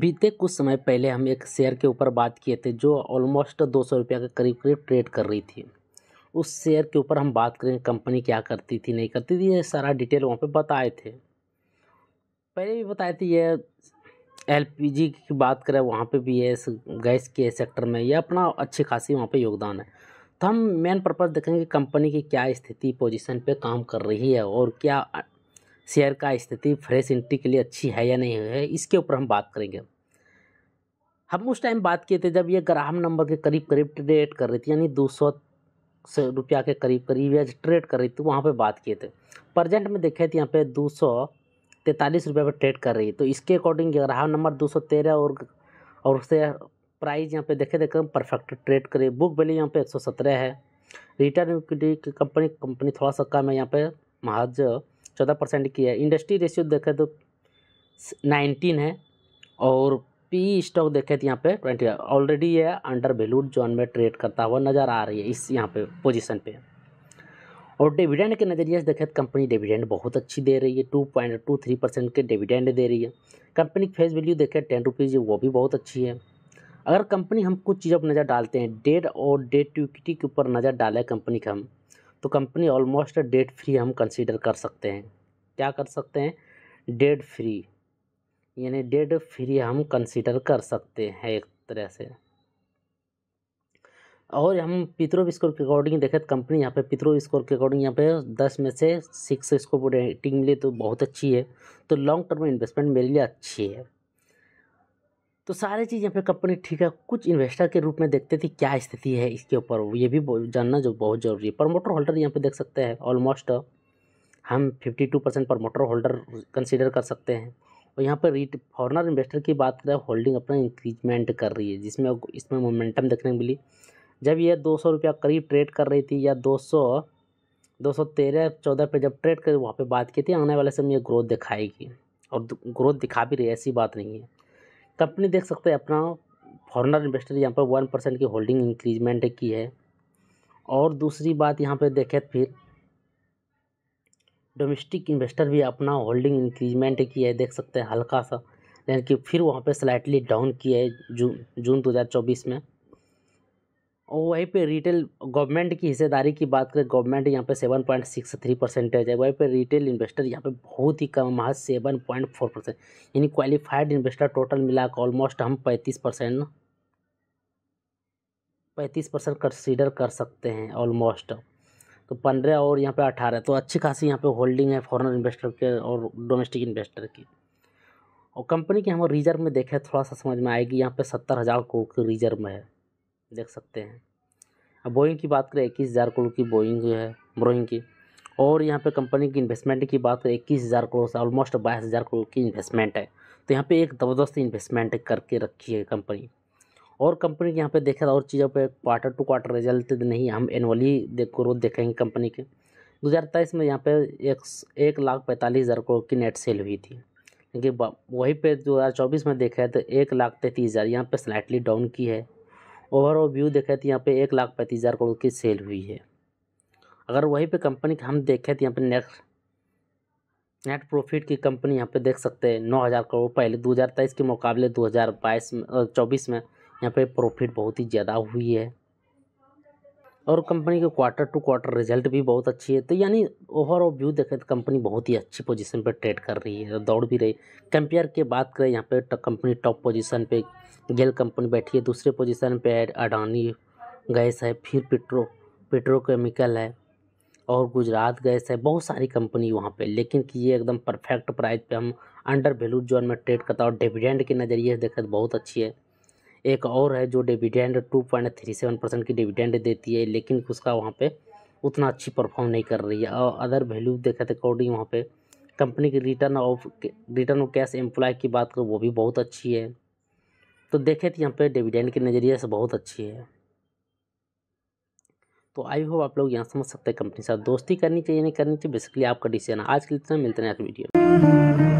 बीते कुछ समय पहले हम एक शेयर के ऊपर बात किए थे जो ऑलमोस्ट दो सौ रुपये के करीब करीब ट्रेड कर रही थी उस शेयर के ऊपर हम बात करेंगे कंपनी क्या करती थी नहीं करती थी ये सारा डिटेल वहाँ पे बताए थे पहले भी बताए थे ये एलपीजी की बात करें वहाँ पे भी है गैस के सेक्टर में यह अपना अच्छी खासी वहाँ पे योगदान है तो हम मेन पर्पज़ देखेंगे कंपनी की क्या स्थिति पोजिशन पर काम कर रही है और क्या शेयर का स्थिति फ्रेश एंट्री के लिए अच्छी है या नहीं है इसके ऊपर हम बात करेंगे हम उस टाइम बात किए थे जब ये ग्राहम नंबर के करीब करीब ट्रेड कर रही थी यानी दो सौ रुपया के करीब करीब या ट्रेड कर रही थी वहाँ पे बात किए थे प्रजेंट में देखे थे यहाँ पे दो सौ तैंतालीस रुपये पर ट्रेड कर रही है तो इसके अकॉर्डिंग ग्राहक नंबर दो सौ तेरह और और उससे प्राइस यहाँ पे देखे थे कम परफेक्ट ट्रेड करे बुक वैल्यू यहाँ पे एक सौ सत्रह है रिटर्न की कंपनी कंपनी थोड़ा सा कम है यहाँ पे महाज चौदह परसेंट की है इंडस्ट्री रेशियो देखें तो नाइनटीन है और पी स्टॉक देखें तो यहाँ पे ट्वेंटी ऑलरेडी ये अंडर वैल्यूड जोन में ट्रेड करता हुआ नज़र आ रही है इस यहाँ पे पोजीशन पे और डिविडेंड के नज़रिए से देखें तो कंपनी डिविडेंड बहुत अच्छी दे रही है two point two three percent के डिविडेंड दे रही है कंपनी की फेस वैल्यू देखें टेन रुपीज़ वो भी बहुत अच्छी है अगर कंपनी हम कुछ चीज़ों पर नज़र डालते हैं डेट और डेट टू इक्विटी के ऊपर नज़र डाले कंपनी का हम तो कंपनी ऑलमोस्ट डेट फ्री हम कंसीडर कर सकते हैं क्या कर सकते हैं डेट फ्री यानी डेट फ्री हम कंसीडर कर सकते हैं एक तरह से और हम पित्रो स्कोर के अकॉर्डिंग देखें तो कंपनी यहाँ पे पित्रो स्कोर के अकॉर्डिंग यहाँ पे दस में से सिक्स स्कोर रेटिंग मिली तो बहुत अच्छी है तो लॉन्ग टर्म इन्वेस्टमेंट मेरे लिए अच्छी है तो चीज़ यहाँ पर कंपनी ठीक है कुछ इन्वेस्टर के रूप में देखते थे क्या स्थिति है इसके ऊपर ये भी जानना जो बहुत ज़रूरी है प्रमोटर होल्डर यहाँ पे देख सकते हैं ऑलमोस्ट हम 52 परसेंट प्रमोटर होल्डर कंसिडर कर सकते हैं और यहाँ पर रीट फॉरनर इन्वेस्टर की बात करें होल्डिंग अपना इंक्रीजमेंट कर रही है जिसमें इसमें मोमेंटम देखने को मिली जब यह दो सौ रुपया करीब ट्रेड कर रही थी या दो सौ दो सौ तेरह चौदह पर जब ट्रेड कर वहाँ पर बात की थी आने वाले समय में ग्रोथ दिखाएगी और ग्रोथ दिखा भी रही है ऐसी बात नहीं है कंपनी देख सकते हैं अपना फॉरनर इन्वेस्टर यहाँ पर वन परसेंट की होल्डिंग इंक्रीजमेंट की है और दूसरी बात यहाँ पर देखें फिर डोमेस्टिक इन्वेस्टर भी अपना होल्डिंग इंक्रीजमेंट की है देख सकते हैं हल्का सा लेकिन फिर वहाँ पे स्लाइटली डाउन किया है जून जून दो में वहीं पे रिटेल गवर्नमेंट की हिस्सेदारी की बात करें गवर्नमेंट यहाँ पे seven point six three percentage है वहीं पे रिटेल इन्वेस्टर यहाँ पे बहुत ही कम महज सेवन पॉइंट फोर परसेंट यानी क्वालिफाइड इन्वेस्टर टोटल मिलाकर ऑलमोस्ट हम पैंतीस परसेंट पैंतीस परसेंट कंसिडर कर सकते हैं ऑलमोस्ट तो पंद्रह और यहाँ पे अठारह तो अच्छी खासी यहाँ पे होल्डिंग है फॉरन इन्वेस्टर के और डोमेस्टिक इन्वेस्टर की और कंपनी के हम रिजर्व में देखें थोड़ा सा समझ में आएगी यहाँ पे सत्तर हज़ार को रिजर्व में है देख सकते हैं अब बोइंग की बात करें इक्कीस हज़ार करोड़ की बोइंग जो है बोइंग की और यहाँ पे कंपनी की इन्वेस्टमेंट की बात करें इक्कीस हज़ार करोड़ से ऑलमोस्ट बाईस हज़ार करोड़ की इन्वेस्टमेंट है तो यहाँ पे एक ज़बरदस्त इन्वेस्टमेंट करके रखी है कंपनी और कंपनी के यहाँ पर देखा तो और चीज़ों पर क्वार्टर टू क्वार्टर रिजल्ट नहीं हम एनुअली ग्रोथ देखेंगे कंपनी के दो हज़ार तेईस में यहाँ पर एक एक लाख पैंतालीस हज़ार करोड़ की नेट सेल हुई थी लेकिन वहीं पे दो हज़ार चौबीस में देखा है तो एक लाख तैंतीस हज़ार यहाँ पर स्लाइटली डाउन की है ओवरऑल व्यू देखे तो यहाँ पे एक लाख पैंतीस हज़ार करोड़ की सेल हुई है अगर वहीं पे कंपनी हम देखे तो यहाँ पे नेक्स्ट नेट प्रॉफिट की कंपनी यहाँ पे देख सकते हैं नौ हज़ार करोड़ पहले दो हज़ार तेईस के मुकाबले दो हज़ार बाईस में चौबीस में यहाँ पे प्रॉफिट बहुत ही ज़्यादा हुई है और कंपनी के क्वार्टर टू क्वार्टर रिजल्ट भी बहुत अच्छी है तो यानी ओवरऑल व्यू देखें तो कंपनी बहुत ही अच्छी पोजीशन पर ट्रेड कर रही है दौड़ भी रही कंपेयर की बात करें यहाँ पर तो कंपनी टॉप पोजीशन पे गेल कंपनी बैठी है दूसरे पोजीशन पे अडानी गैस है फिर पेट्रो पेट्रोकेमिकल है और गुजरात गैस है बहुत सारी कंपनी वहाँ पे लेकिन कि ये एकदम परफेक्ट प्राइस पे हम अंडर वैल्यू जोन में ट्रेड करता और डिविडेंड के नज़रिए देखें तो बहुत अच्छी है एक और है जो dividend two point three seven percent की डिविडेंड देती है लेकिन उसका वहाँ पे उतना अच्छी परफॉर्म नहीं कर रही है और अदर वैल्यू देखे तो अकॉर्डिंग वहाँ पे कंपनी की return of return of cash employ की बात करो वो भी बहुत अच्छी है तो देखे तो यहाँ पर डिविडेंड के नज़रिए से बहुत अच्छी है तो आई होप आप लोग यहाँ समझ सकते हैं कंपनी साथ दोस्ती करनी चाहिए नहीं करनी चाहिए बेसिकली आपका डिसीजन आज के लिए मिलते हैं वीडियो